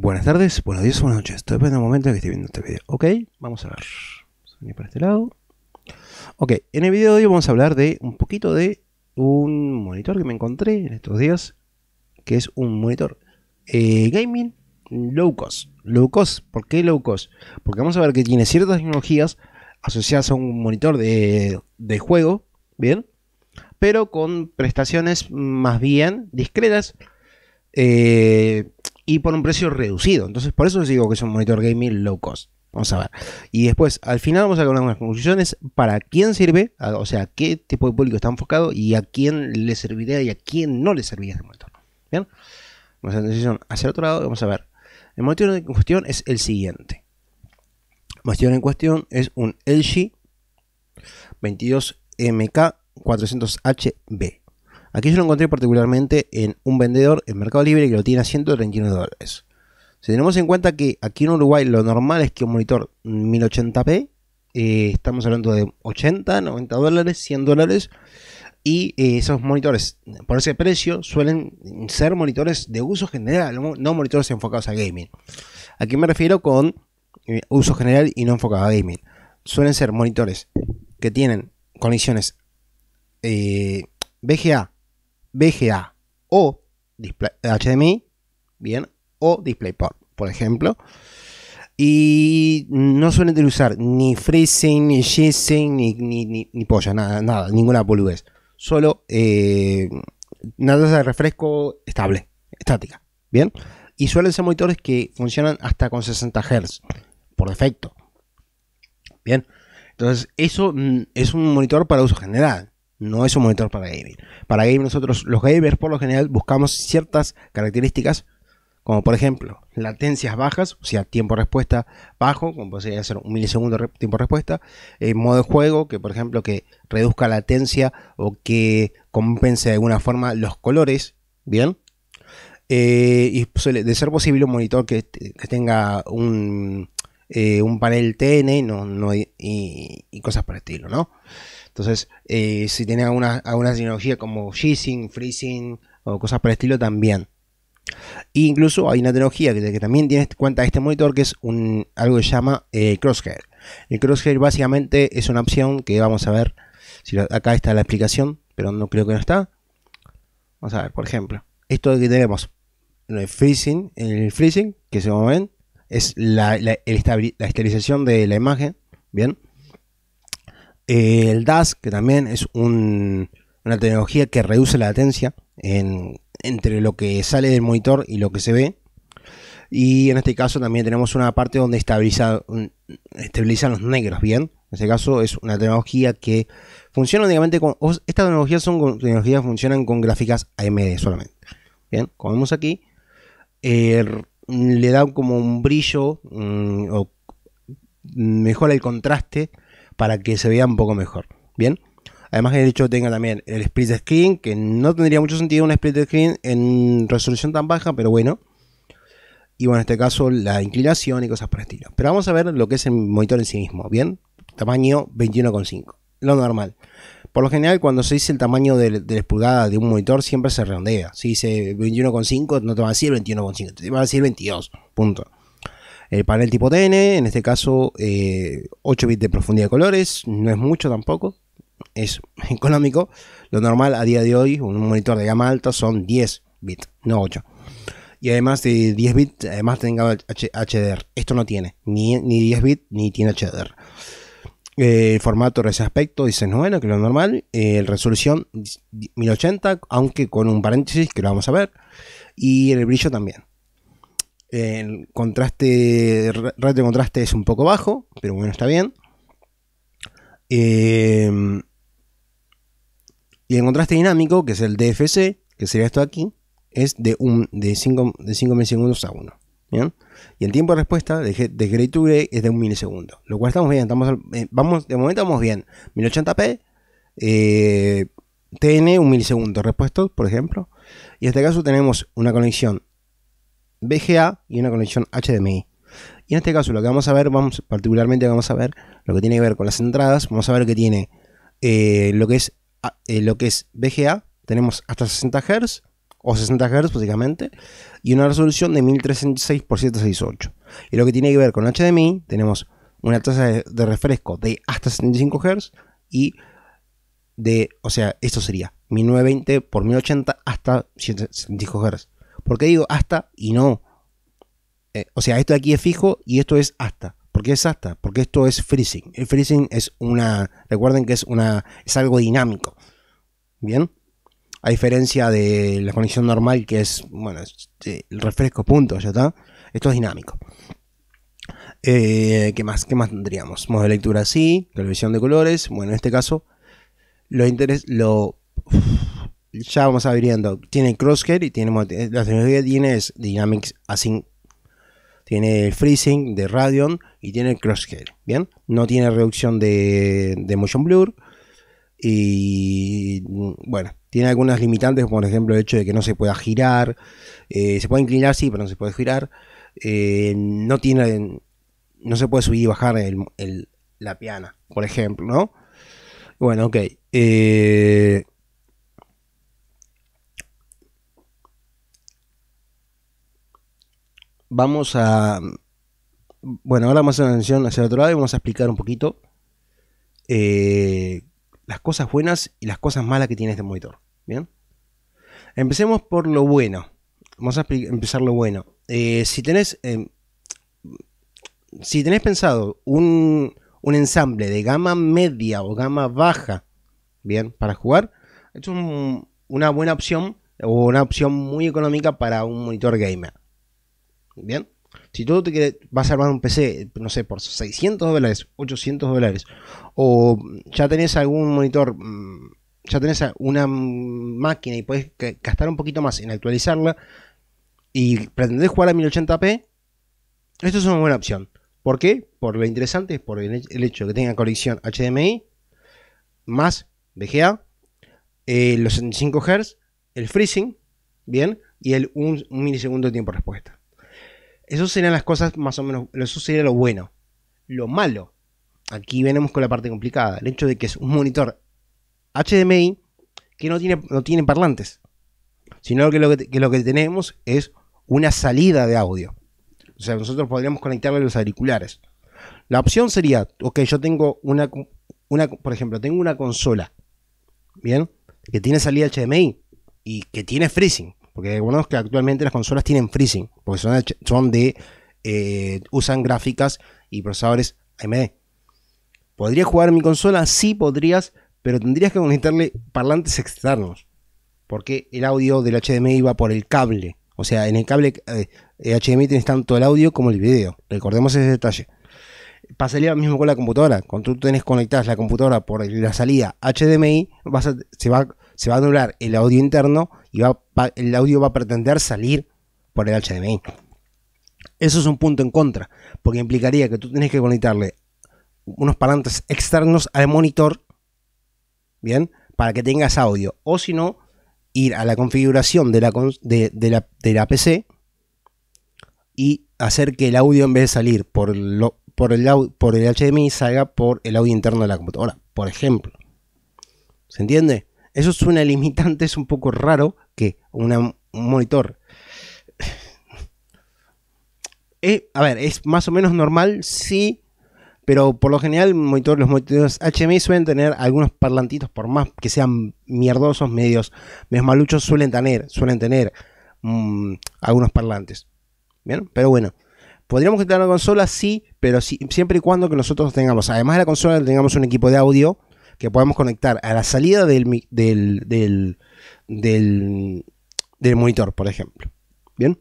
Buenas tardes, buenos días buenas noches. Estoy depende del momento en que estoy viendo este video. Ok, vamos a ver. Vamos a venir para este lado. Ok, en el video de hoy vamos a hablar de un poquito de un monitor que me encontré en estos días. Que es un monitor eh, gaming low cost. Low cost, ¿por qué low cost? Porque vamos a ver que tiene ciertas tecnologías asociadas a un monitor de, de juego, ¿bien? Pero con prestaciones más bien discretas. Eh, y por un precio reducido. Entonces, por eso les digo que es un monitor gaming low cost. Vamos a ver. Y después, al final vamos a sacar unas conclusiones para quién sirve, o sea, qué tipo de público está enfocado y a quién le serviría y a quién no le serviría este monitor. Bien, vamos a hacer decisión hacia el otro lado. Vamos a ver. El monitor en cuestión es el siguiente. El monitor en cuestión es un LG 22MK 400HB. Aquí yo lo encontré particularmente en un vendedor en Mercado Libre que lo tiene a 131 dólares. Si tenemos en cuenta que aquí en Uruguay lo normal es que un monitor 1080p, eh, estamos hablando de 80, 90 dólares, 100 dólares, y eh, esos monitores por ese precio suelen ser monitores de uso general, no monitores enfocados a gaming. Aquí me refiero con eh, uso general y no enfocado a gaming? Suelen ser monitores que tienen conexiones VGA VGA o HDMI, bien, o DisplayPort, por ejemplo. Y no suelen utilizar ni freezing, ni G-Sync, ni, ni, polla, nada, nada, ninguna boludez. Solo eh, una tasa de refresco estable, estática, bien. Y suelen ser monitores que funcionan hasta con 60 Hz, por defecto. Bien. Entonces, eso mm, es un monitor para uso general no es un monitor para gaming. Para gaming nosotros, los gamers por lo general buscamos ciertas características, como por ejemplo, latencias bajas, o sea, tiempo de respuesta bajo, como podría ser un milisegundo de tiempo de respuesta, eh, modo de juego, que por ejemplo que reduzca latencia o que compense de alguna forma los colores, ¿bien? Eh, y suele, de ser posible un monitor que, tenga un, eh, un panel TN no, no, y, y cosas por el estilo, ¿no? Entonces, eh, si tienen alguna, alguna tecnología como sync Freezing o cosas por el estilo, también. E incluso hay una tecnología que, también tiene cuenta este monitor que es un, algo que se llama eh, Crosshair. El Crosshair básicamente es una opción que vamos a ver. Si acá está la explicación, pero no creo que no está. Vamos a ver, por ejemplo, esto que tenemos, eh, el freezing, el freezing que se ven, es la, esterilización de la imagen, ¿bien? Eh, el DAS, que también es una tecnología que reduce la latencia entre lo que sale del monitor y lo que se ve. Y en este caso también tenemos una parte donde estabiliza, estabilizan los negros bien. En este caso es una tecnología que funciona únicamente con... Estas tecnologías son tecnologías funcionan con gráficas AMD solamente. Bien, como vemos aquí, eh, le da como un brillo mm, o mejora el contraste para que se vea un poco mejor. Bien. Además que el hecho tenga también el split screen, que no tendría mucho sentido un split screen en resolución tan baja, pero bueno. Y bueno, en este caso la inclinación y cosas por el estilo. Pero vamos a ver lo que es el monitor en sí mismo, ¿bien? Tamaño 21,5, lo normal. Por lo general, cuando se dice el tamaño de, de las pulgadas de un monitor, siempre se redondea. Si dice 21,5, no te va a decir 21,5, te va a decir 22, punto. El eh, panel tipo TN, en este caso 8 eh, bits de profundidad de colores, no es mucho tampoco, es económico. Lo normal a día de hoy, un monitor de gama alta son 10 bits, no 8. Y además de 10 bits, además tenga HDR. Esto no tiene, ni, 10 bits ni tiene HDR. El eh, formato de ese aspecto dice bueno que lo normal. el resolución 1080, aunque con un paréntesis que lo vamos a ver. Y el brillo también. El contraste, ratio de contraste es un poco bajo, pero bueno, está bien. Em, y el contraste dinámico, que es el DFC, que sería esto aquí, es de 5 de de milisegundos a 1. Y el tiempo de respuesta de, de Grey es de 1 milisegundo. Lo cual estamos bien, estamos, eh, vamos, de momento vamos bien. 1080p, TN 1 milisegundo respuesta, por ejemplo. Y en este caso tenemos una conexión VGA y una conexión HDMI. Y en este caso lo que vamos a ver, vamos, particularmente vamos a ver lo que tiene que ver con las entradas, vamos a ver que tiene eh, lo, que es, ah, eh, lo que es VGA, tenemos hasta 60 Hz o 60 Hz básicamente, y una resolución de 1306 x 768. Y lo que tiene que ver con HDMI, tenemos una tasa de, refresco de hasta 75 Hz y de, o sea, esto sería 1920 x 1080 hasta 75 Hz. ¿Por qué digo hasta y no? Eh, o sea, esto de aquí es fijo y esto es hasta. ¿Por qué es hasta? Porque esto es freezing. El freezing es una. Recuerden que es una. es algo dinámico. ¿Bien? A diferencia de la conexión normal, que es. Bueno, eh, el refresco, punto, ya está. Esto es dinámico. Eh, ¿Qué más? ¿Qué más tendríamos? Modo de lectura sí, televisión de colores. Bueno, en este caso. Lo interés. Lo ya vamos abriendo. Tiene crosshair y tiene eh, la tecnología tiene Dynamics Async. Tiene el freezing de Radeon y tiene el crosshair. Bien, no tiene reducción de, motion blur. Y bueno, tiene algunas limitantes, por ejemplo, el hecho de que no se pueda girar. Eh, se puede inclinar, sí, pero no se puede girar. Eh, no tiene. No se puede subir y bajar el, la piana, por ejemplo, ¿no? Bueno, ok. Eh, vamos a... Bueno, ahora vamos a hacer una mención hacia el otro lado y vamos a explicar un poquito eh, las cosas buenas y las cosas malas que tiene este monitor. ¿Bien? Empecemos por lo bueno. Vamos a empezar lo bueno. Eh, si tenés... Em, si tenés pensado un, ensamble de gama media o gama baja, bien, para jugar, es una buena opción o una opción muy económica para un monitor gamer. Bien. Si tú te vas a armar un PC, no sé, por 600 dólares, 800 dólares, o ya tenés algún monitor, mm, ya tenés una máquina y podés gastar un poquito más en actualizarla y pretendés jugar a 1080p, esto es una buena opción. ¿Por qué? Por lo interesante, es por el hecho de que tenga conexión HDMI, más VGA, eh, los 65 Hz, el freezing, bien, y el 1 milisegundo de tiempo de respuesta. Eso serían las cosas más o menos, eso sería lo bueno. Lo malo, aquí venimos con la parte complicada, el hecho de que es un monitor HDMI que no tiene, no tiene parlantes, sino que lo que, tenemos es una salida de audio. O sea, nosotros podríamos conectarle los auriculares. La opción sería, ok, yo tengo una, una, por ejemplo, tengo una consola, ¿bien? Que tiene salida HDMI y que tiene freezing. Porque es que actualmente las consolas tienen freezing, porque son de, eh, usan gráficas y procesadores AMD. ¿Podrías jugar en mi consola? Sí podrías, pero tendrías que conectarle parlantes externos. Porque el audio del HDMI va por el cable. O sea, en el cable HDMI eh, tienes tanto el audio como el video. Recordemos ese detalle. Pasaría lo mismo con la computadora. Cuando tú tenés conectada la computadora por la salida HDMI, se, va, se va a doblar el audio interno y el audio va a pretender salir por el HDMI. Eso es un punto en contra, porque implicaría que tú tienes que conectarle unos parlantes externos al monitor, ¿bien? Para que tengas audio. O si no, ir a la configuración de la, de, la, de la, PC y hacer que el audio en vez de salir por, por, el, por el HDMI salga por el audio interno de la computadora, por ejemplo. ¿Se entiende? Eso es una limitante, es un poco raro que un monitor... Eh, a ver, es más o menos normal, sí, pero por lo general los monitores HMI suelen tener algunos parlantitos, por más que sean mierdosos, medios, medios maluchos, suelen tener, suelen tener mm, algunos parlantes. ¿Bien? Pero bueno, podríamos quitar la consola, sí, pero siempre y cuando que nosotros tengamos, además de la consola, tengamos un equipo de audio que podemos conectar a la salida del, del, del, monitor, por ejemplo. ¿Bien?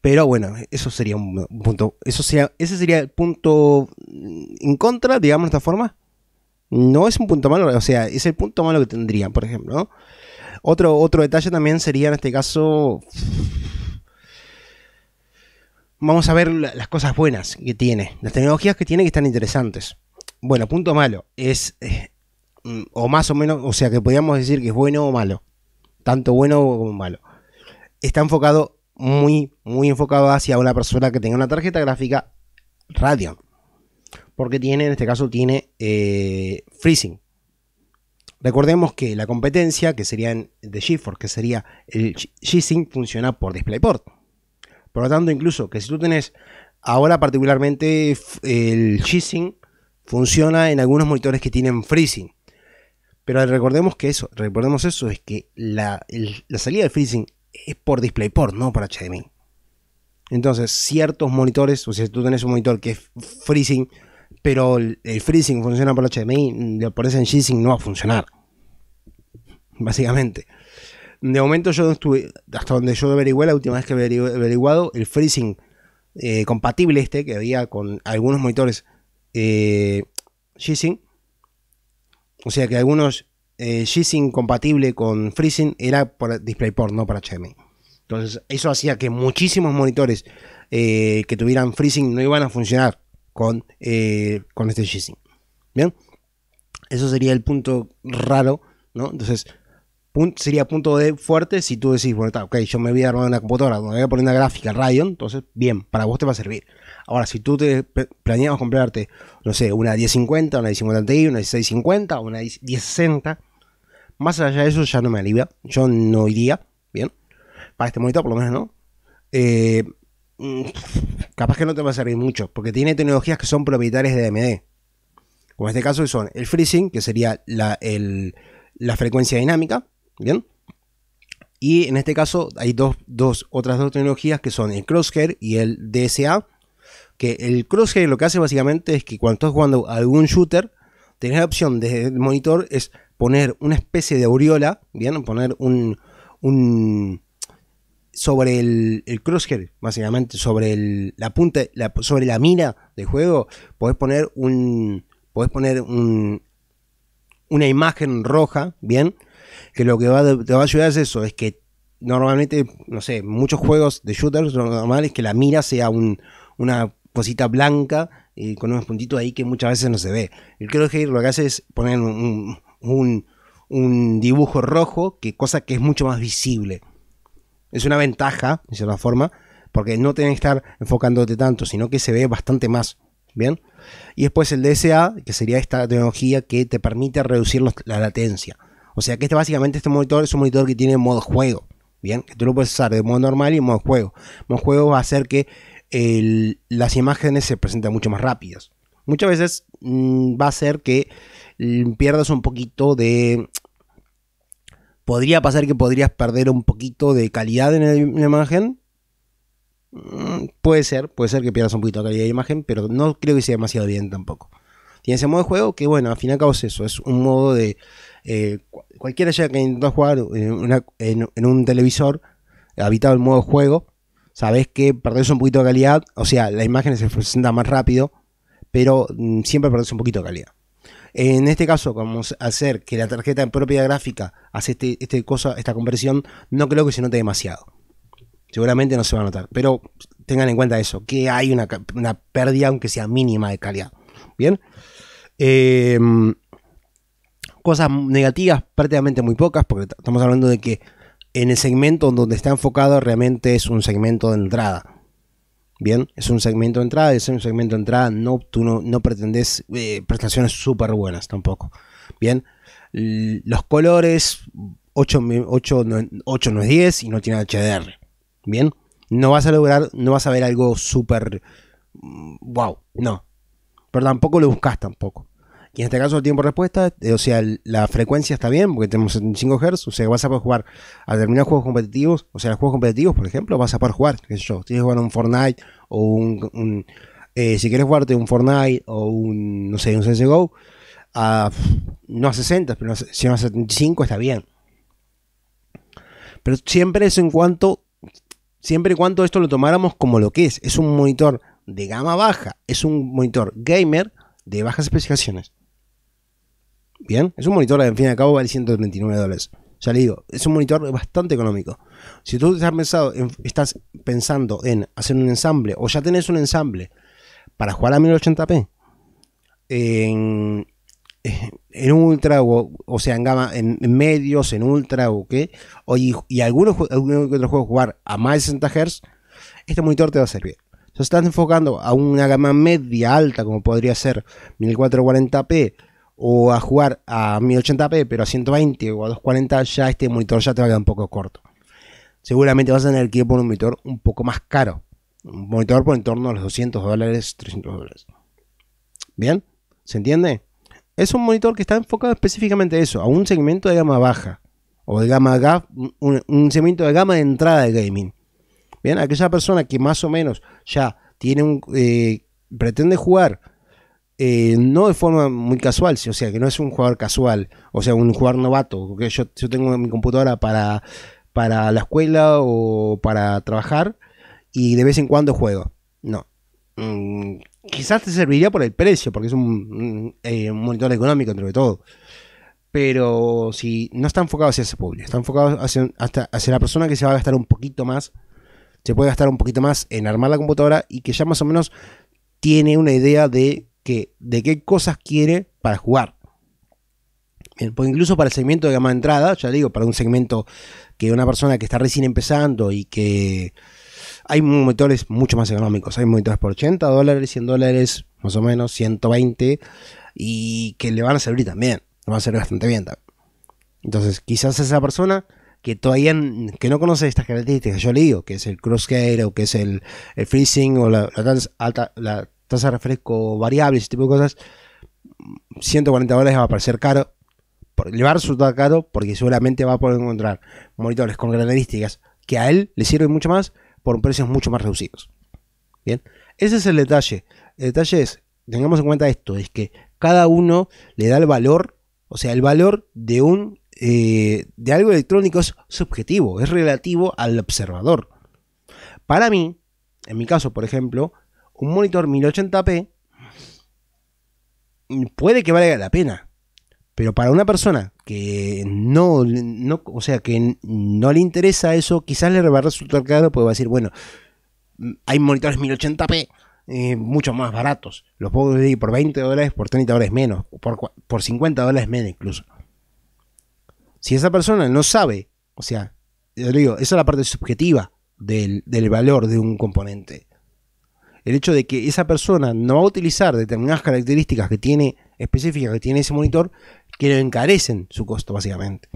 Pero bueno, eso sería un punto. Eso sería, ese sería el punto en contra, digamos de esta forma. No es un punto malo, o sea, es el punto malo que tendría, por ejemplo. Otro, otro detalle también sería en este caso. Vamos a ver las cosas buenas que tiene, las tecnologías que tiene que están interesantes. Bueno, punto malo. Es. Eh, mm, o más o menos. O sea, que podríamos decir que es bueno o malo. Tanto bueno como malo. Está enfocado. Muy, muy enfocado hacia una persona que tenga una tarjeta gráfica Radeon. Porque tiene, en este caso, tiene eh, freezing. Recordemos que la competencia, que sería de GeForce, que sería el G-Sync, funciona por DisplayPort. Por lo tanto, incluso que si tú tenés ahora particularmente el G-Sync Funciona en algunos monitores que tienen freezing. Pero recordemos que eso, recordemos eso, es que la, salida del freezing es por DisplayPort, no por HDMI. Entonces, ciertos monitores, o sea, tú tenés un monitor que es freezing, pero el, freezing funciona por HDMI, por ese en G-Sync no va a funcionar. Básicamente. De momento yo no estuve, hasta donde yo averigué, la última vez que he averiguado, el freezing eh, compatible este que había con algunos monitores eh, G-Sync. O sea que algunos eh, G-Sync compatible con Freezing era para DisplayPort, no para HDMI. Entonces, eso hacía que muchísimos monitores eh, que tuvieran Freezing no iban a funcionar con, eh, con este G-Sync. Bien, eso sería el punto raro, ¿no? Entonces, sería punto de fuerte si tú decís, bueno, está, ok, yo me voy a armar una computadora donde voy a poner una gráfica Radeon, entonces, bien, para vos te va a servir. Ahora, si tú te planeabas comprarte, no sé, una 1050, una 1050 Ti, una 1650, una 1060, más allá de eso ya no me alivia. Yo no iría, ¿bien? Para este monitor, por lo menos, ¿no? Eh, mm, capaz que no te va a servir mucho, porque tiene tecnologías que son propietarias de AMD. Como en este caso son el freezing, que sería la, frecuencia dinámica, ¿bien? Y en este caso hay dos, otras dos tecnologías que son el crosshair y el DSA, que el crosshair lo que hace básicamente es que cuando estás jugando algún shooter, tenés la opción desde el monitor es poner una especie de aureola, ¿bien? Poner un, un sobre el, el, crosshair, básicamente, sobre el, la punta, sobre la mira del juego, podés poner un. Podés poner un, una imagen roja, ¿bien? Que lo que te va a ayudar es eso, es que normalmente, no sé, muchos juegos de shooters es que la mira sea un, una cosita blanca y eh, con unos puntitos ahí que muchas veces no se ve. El crosshair lo que hace es poner un, dibujo rojo, que cosa que es mucho más visible. Es una ventaja, de cierta forma, porque no tenés que estar enfocándote tanto, sino que se ve bastante más. Bien. Y después el DSA, que sería esta tecnología que te permite reducir la latencia. O sea que este básicamente este monitor es un monitor que tiene modo juego. Bien, tú lo puedes usar de modo normal y modo juego. Modo juego va a hacer que las imágenes se presentan mucho más rápidas. Muchas veces mm, va a ser que mm, pierdas un poquito de... Podría pasar que podrías perder un poquito de calidad en, la imagen. Mm, puede ser, puede ser que pierdas un poquito de calidad de imagen, pero no creo que sea demasiado bien tampoco. Tiene ese modo de juego que, bueno, al fin y al cabo es eso, es un modo de... Eh, cualquiera ya que intentó jugar en, un televisor, habitado el modo de juego, sabes que perdés un poquito de calidad, o sea, la imagen se presenta más rápido, pero mm, siempre perdés un poquito de calidad. En este caso, como hacer que la tarjeta en propia gráfica hace este, este, cosa, esta conversión, no creo que se note demasiado. Seguramente no se va a notar, pero tengan en cuenta eso, que hay una, pérdida, aunque sea mínima, de calidad. Bien. Em, cosas negativas, prácticamente muy pocas, porque estamos hablando de que en el segmento donde está enfocado realmente es un segmento de entrada. Bien, es un segmento de entrada, es un segmento de entrada, no, tú no, pretendes eh, prestaciones súper buenas tampoco. Bien, los colores 8, 8 no es 10 y no tiene HDR. Bien, no vas a lograr, no vas a ver algo súper wow, mm, no. Pero tampoco lo buscas tampoco. Y en este caso el tiempo de respuesta, eh, o sea, la frecuencia está bien, porque tenemos 75 Hz, o sea, vas a poder jugar a determinados juegos competitivos, o sea, los juegos competitivos, por ejemplo, vas a poder jugar, qué sé yo, tienes quieres jugar un Fortnite o un... Eh, si quieres jugarte un Fortnite o un, no sé, un CSGO, a, no a 60, pero si no a 75 está bien. Pero siempre es en cuanto, siempre y cuando esto lo tomáramos como lo que es, es un monitor de gama baja, es un monitor gamer de bajas especificaciones. Bien, es un monitor que al fin y al cabo vale 139 dólares. Ya le digo, es un monitor bastante económico. Si tú estás, pensado estás pensando en hacer un ensamble o ya tenés un ensamble para jugar a 1080p en, en ultra o, sea en gama en, medios en ultra o qué o y, algunos algunos otros juegos jugar a más de 60 Hz este monitor te va a servir si estás enfocando a una gama media alta como podría ser 1440p o a jugar a 1080p pero a 120 o a 240, ya este monitor ya te va a quedar un poco corto. Seguramente vas a tener que ir por un monitor un poco más caro. Un monitor por en torno a los 200 dólares, 300 dólares. ¿Bien? ¿Se entiende? Es un monitor que está enfocado específicamente a eso, a un segmento de gama baja o de gama GAF, un, segmento de gama de entrada de gaming. Bien, aquella persona que más o menos ya tiene un, eh, pretende jugar eh, no de forma muy casual, o sea, que no es un jugador casual, o sea, un jugador novato, porque yo, tengo mi computadora para, para la escuela o para trabajar y de vez en cuando juego. No. Mm, quizás te serviría por el precio, porque es eh, un, monitor económico, entre todo. Pero si no está enfocado hacia ese público, está enfocado hacia, hacia la persona que se va a gastar un poquito más, se puede gastar un poquito más en armar la computadora y que ya más o menos tiene una idea de que, de qué cosas quiere para jugar. Eh, pues incluso para el segmento de gama de entrada, ya digo, para un segmento que una persona que está recién empezando y que hay monitores mucho más económicos, hay monitores por 80 dólares, 100 dólares, más o menos, 120, y que le van a servir también, le van a servir bastante bien Entonces, quizás esa persona que todavía que no conoce estas características, yo le digo, que es el crosshair o que es el, freezing o la, trans alta, la tasa de refresco variables, ese tipo de cosas, 140 dólares va a parecer caro. Le va a resultar caro porque seguramente va a poder encontrar monitores con características que a él le sirven mucho más por precios mucho más reducidos. Bien, ese es el detalle. El detalle es, tengamos en cuenta esto, es que cada uno le da el valor, o sea, el valor de un eh, de algo electrónico es subjetivo, es relativo al observador. Para mí, en mi caso, por ejemplo, un monitor 1080p puede que valga la pena. Pero para una persona que no, o sea, que no le interesa eso, quizás le va a resultar caro porque va a decir, bueno, hay monitores 1080p eh, mucho más baratos. Los puedo pedir por 20 dólares, por 30 dólares menos, por, por 50 dólares menos incluso. Si esa persona no sabe, o sea, yo digo, esa es la parte subjetiva del, del valor de un componente el hecho de que esa persona no va a utilizar determinadas características que tiene específicas que tiene ese monitor que le encarecen su costo básicamente.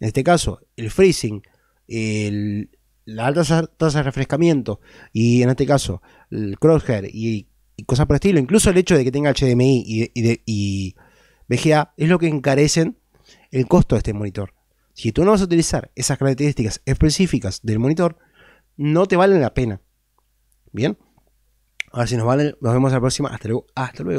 En este caso, el freezing, el, la alta tasa de refrescamiento y en este caso el crosshair y, cosas por el estilo, incluso el hecho de que tenga HDMI y, y VGA es lo que encarecen el costo de este monitor. Si tú no vas a utilizar esas características específicas del monitor, no te valen la pena. Bien. A ver si nos vale. Nos vemos la próxima. Hasta luego. Hasta luego.